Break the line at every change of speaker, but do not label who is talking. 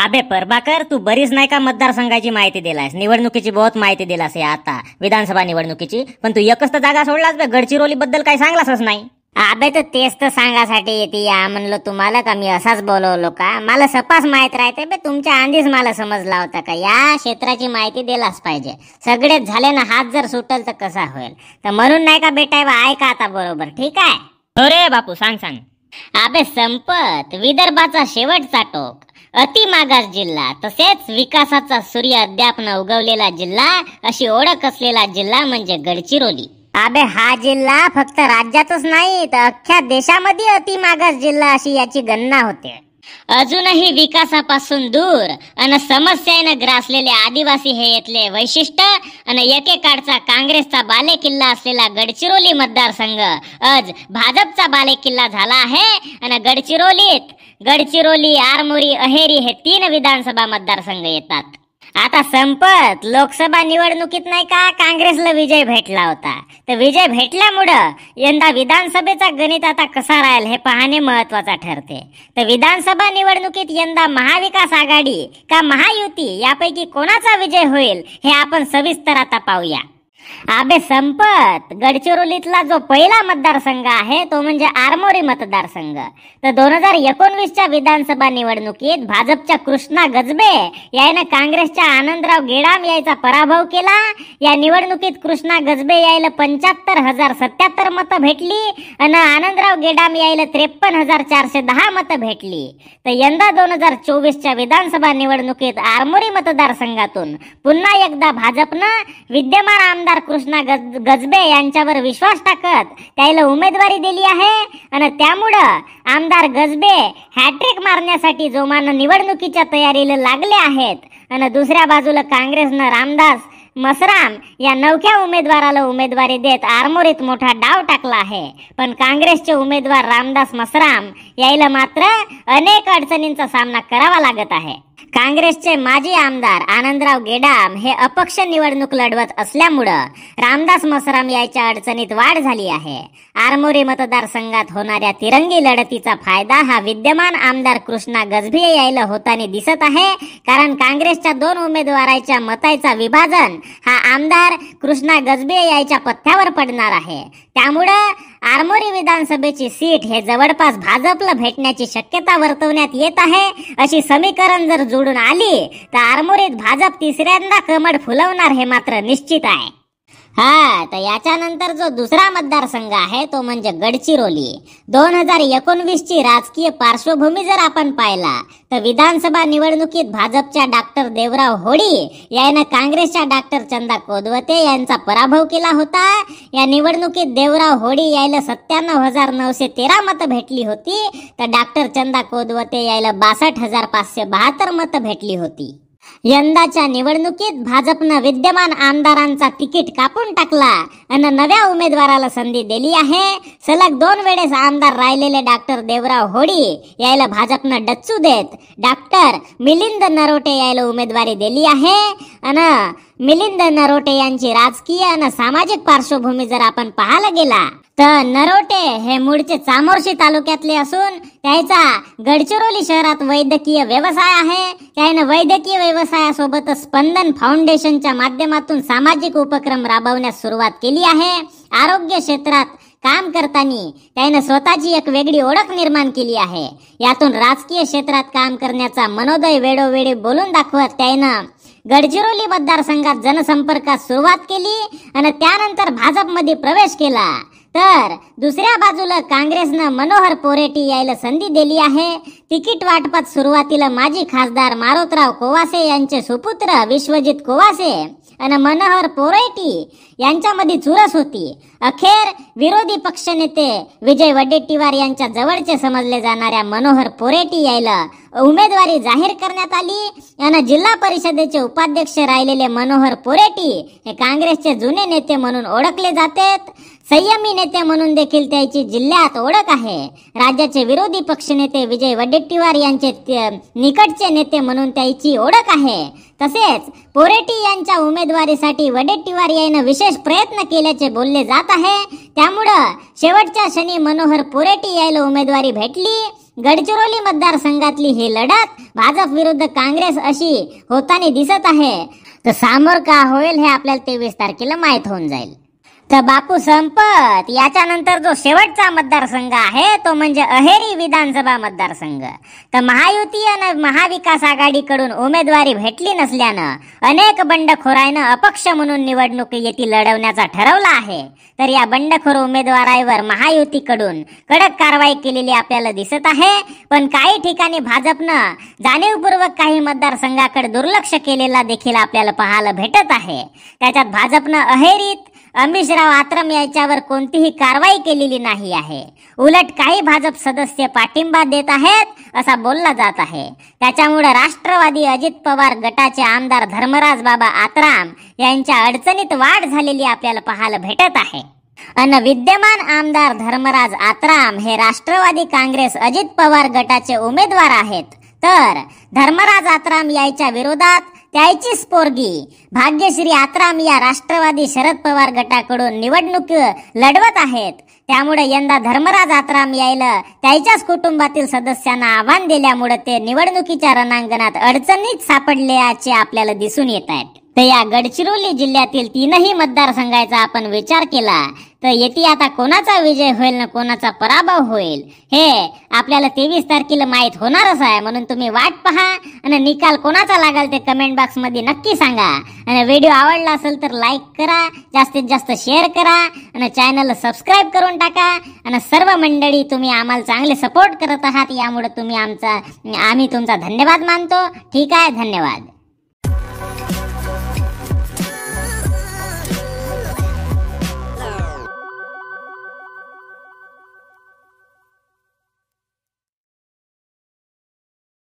अबे परबाकर तू बरीच नाही का मतदारसंघाची माहिती दिलास निवडणुकीची बहुत माहिती दिलास या आता विधानसभा निवडणुकीची पण तू एकच तर जागा सोडलास बे गडचिरोली बद्दल काही सांगलासच नाही आबे तर तेच तर सांगासाठी येते या म्हणलं तुम्हाला का मी असाच बोलवलो का मला सपास माहीत राहते बे तुमच्या आधीच मला समजला होता का या क्षेत्राची माहिती दिलाच पाहिजे सगळेच झाले ना हात जर सुटल तर कसा होईल तर म्हणून नाही का बेटा बा ऐका आता बरोबर ठीक आहे अरे बापू सांग सांग अबे संपत विदर्भाचा शेवटचा टोक अति मागास जिल्हा तसेच विकासाचा सूर्य अद्याप न उगवलेला जिल्हा अशी ओळख असलेला जिल्हा म्हणजे गडचिरोली अबे हा जिल्हा फक्त राज्यातच नाही तर अख्ख्या देशामध्ये अति मागास जिल्हा अशी याची गणना होते अजूनही विकासापासून दूर अन समस्येनं ग्रासलेले आदिवासी हे येथले वैशिष्ट्य अन एकेकाळचा काँग्रेसचा बालेकिल्ला असलेला गडचिरोली मतदारसंघ आज भाजपचा बालेकिल्ला झाला आहे आणि गडचिरोलीत गडचिरोली आरमोरी अहेरी हे तीन विधानसभा मतदारसंघ येतात आता संपत लोकसभा निवडणुकीत नाही का काँग्रेसला विजय भेटला होता तर विजय भेटल्यामुळं यंदा विधानसभेचा गणित आता कसा राहील हे पाहणे महत्वाचा ठरते तर विधानसभा निवडणुकीत यंदा महाविकास आघाडी का महायुती यापैकी कोणाचा विजय होईल हे आपण सविस्तर आता पाहूया अबे संपत गडचिरोलीतला जो पहिला मतदारसंघ आहे तो म्हणजे आरमोरी मतदारसंघ तर दोन हजार एकोणवीसच्या विधानसभा निवडणुकीत भाजपच्या कृष्णा गजबे यानं काँग्रेसच्या आनंदराव गेडाम यायचा पराभव केला या निवडणुकीत कृष्णा गजबे यायला पंच्याहत्तर हजार सत्याहत्तर मतं भेटली आणि आनंदराव गेडाम यायला त्रेपन्न हजार चारशे दहा मतं भेटली तर यंदा दोन हजार चोवीसच्या विधानसभा निवडणुकीत आरमोरी मतदारसंघातून पुन्हा एकदा भाजपनं विद्यमान आमदार आमदार कृष्णा गजबे यांच्यावर विश्वास टाकत त्याला उमेदवारी दिली आहे आणि त्यामुळं आमदार गजबे हॅट्रिक मारण्यासाठी जोमानं निवडणुकीच्या तयारीला लागले आहेत आणि दुसऱ्या बाजूला काँग्रेसनं रामदास मसराम या नवख्या उमेदवाराला उमेदवारी देत आरमोरीत मोठा डाव टाकला आहे पण काँग्रेसचे उमेदवार रामदास मसराम यायला मात्र अनेक अडचणींचा सामना करावा लागत आहे काँग्रेसचे माजी आमदार आनंदराव गेडाम हे अपक्ष निवडणूक लढवत असल्यामुळं रामदास मसराम याच्या अडचणीत वाढ झाली आहे आरमोरी मतदारसंघात होणाऱ्या तिरंगी लढतीचा फायदा हा विद्यमान आमदार कृष्णा गजभिये यायला होताना दिसत आहे कारण काँग्रेसच्या दोन उमेदवारांच्या मताचा विभाजन हा आमदार कृष्णा गजभिये यायच्या पथ्यावर पडणार आहे त्यामुळं आरमोरी विधानसभेची सीट हे जवळपास भाजपला भेटण्याची शक्यता वर्तवण्यात येत आहे अशी समीकरण जर आली तर आरमोरीत भाजप तिसऱ्यांदा कमळ फुलवणार हे मात्र निश्चित आहे हा तर याच्यानंतर जो दुसरा मतदारसंघ आहे तो म्हणजे गडचिरोली दोन हजार एकोणवीस ची राजकीय पार्श्वभूमी जर आपण पाहिला तर विधानसभा निवडणुकीत भाजपच्या डॉक्टर देवराव होडी यानं काँग्रेसच्या डॉक्टर चंदा कोदवते यांचा पराभव केला होता या निवडणुकीत देवराव होडी यायला सत्त्याण्णव हजार नऊशे तेरा मतं भेटली होती तर डॉक्टर चंदा कोदवते यायला बासष्ट हजार पाचशे बहात्तर मतं भेटली होती यंदाच्या निवडणुकीत भाजपनं विद्यमान आमदारांचा तिकीट कापून टाकला आणि नव्या उमेदवाराला संधी दिली आहे सलग दोन वेळेस आमदार राहिलेले डॉक्टर देवराव होडी यायला भाजपनं डच्चू देत डॉक्टर मिलिंद नरोटे यायला उमेदवारी दिली आहे आणि मिलिंद नरोटे यांची राजकीय आणि सामाजिक पार्श्वभूमी जर आपण पाहायला गेला तर नरोटे हे मूळचे चामोर्शी तालुक्यातले असून त्याचा गडचिरोली शहरात वैद्यकीय व्यवसाय आहे त्यानं वैद्यकीय व्यवसायासोबत स्पंदन फाउंडेशनच्या माध्यमातून सामाजिक उपक्रम राबवण्यास सुरुवात केली आहे आरोग्य क्षेत्रात काम करताना त्यानं स्वतःची एक वेगळी ओळख निर्माण केली आहे यातून राजकीय क्षेत्रात काम करण्याचा मनोदय वेळोवेळी बोलून दाखवत त्यानं गडचिरोली मतदारसंघात जनसंपर्कात सुरुवात केली आणि त्यानंतर भाजपमध्ये प्रवेश केला तर दुसऱ्या बाजूला काँग्रेसनं मनोहर पोरेटी यायला संधी दिली आहे तिकीट वाटपात सुरुवातीला माजी खासदार मारोतराव कोवासे यांचे सुपुत्र विश्वजित कोवासे आणि मनोहर पोरैटी यांच्यामध्ये चुरस होती अखेर विरोधी पक्षनेते विजय वडेट्टीवार यांच्या जवळचे समजले जाणाऱ्या मनोहर पोरेटी यायला उमेदवारी जाहीर करण्यात आली यानं जिल्हा परिषदेचे उपाध्यक्ष राहिलेले मनोहर पोरेटी हे काँग्रेसचे जुने नेते म्हणून ओळखले जातात संयमी नेते म्हणून देखील त्याची जिल्ह्यात ओळख आहे राज्याचे विरोधी पक्षनेते विजय वडेट्टीवार यांचे निकटचे नेते म्हणून त्याची ओळख आहे तसेच पोरेटी यांच्या उमेदवारीसाठी वडेट्टीवार यानं विशेष प्रयत्न केल्याचे बोलले जात आहे त्यामुळं शेवटच्या शनी मनोहर पोरेटी यायला उमेदवारी भेटली गडचिरोली मतदारसंघातली ही लढत भाजप विरुद्ध काँग्रेस अशी होताना दिसत आहे तर सामोर का होईल हे आपल्याला तेवीस तारखेला माहीत होऊन जाईल तर बापू संपत याच्यानंतर जो शेवटचा मतदारसंघ आहे तो म्हणजे अहेरी विधानसभा मतदारसंघ तर महायुती आणि महाविकास आघाडीकडून उमेदवारी भेटली नसल्यानं अनेक बंडखोरायनं अपक्ष म्हणून निवडणूक येथे लढवण्याचा ठरवला आहे तर या बंडखोर उमेदवारावर महायुतीकडून कडक कारवाई केलेली आपल्याला दिसत आहे पण काही ठिकाणी भाजपनं जाणीवपूर्वक काही मतदारसंघाकडे दुर्लक्ष केलेला देखील आपल्याला पाहायला भेटत आहे त्याच्यात भाजपनं अहेरीत अमिशराव आत्रम यांच्यावर कोणतीही कारवाई केलेली नाही आहे उलट काही भाजप सदस्य पाठिंबा देत आहेत असा बोलला जात आहे त्याच्यामुळे राष्ट्रवादी अजित पवार गटाचे आमदार धर्मराज बाबा आत्राम यांच्या अडचणीत वाढ झालेली आपल्याला पाहायला भेटत आहे अन विद्यमान आमदार धर्मराज आत्राम हे राष्ट्रवादी काँग्रेस अजित पवार गटाचे उमेदवार आहेत तर धर्मराज आत्राम यांच्या विरोधात त्याचीच पोरगी भाग्यश्री आत्राम या राष्ट्रवादी शरद पवार गटाकडून निवडणूक लढवत आहेत त्यामुळे यंदा धर्मराज आत्राम यायला त्याच्याच कुटुंबातील सदस्यांना आव्हान दिल्यामुळे ते निवडणुकीच्या रणांगणात अडचणीत सापडल्याचे आपल्याला दिसून येत आहेत तर या गडचिरोली जिल्ह्यातील तीनही मतदारसंघाचा आपण विचार केला तर येथे आता कोणाचा विजय होईल ना कोणाचा पराभव होईल हे आपल्याला तेवीस तारखेला माहीत होणारच आहे म्हणून तुम्ही वाट पहा आणि निकाल कोणाचा लागेल ते कमेंट बॉक्समध्ये नक्की सांगा आणि व्हिडिओ आवडला असेल तर लाईक करा जास्तीत जास्त शेअर करा आणि चॅनल सबस्क्राईब करून टाका आणि सर्व मंडळी तुम्ही आम्हाला चांगले सपोर्ट करत आहात यामुळे तुम्ही आमचा आम्ही तुमचा धन्यवाद मानतो ठीक आहे धन्यवाद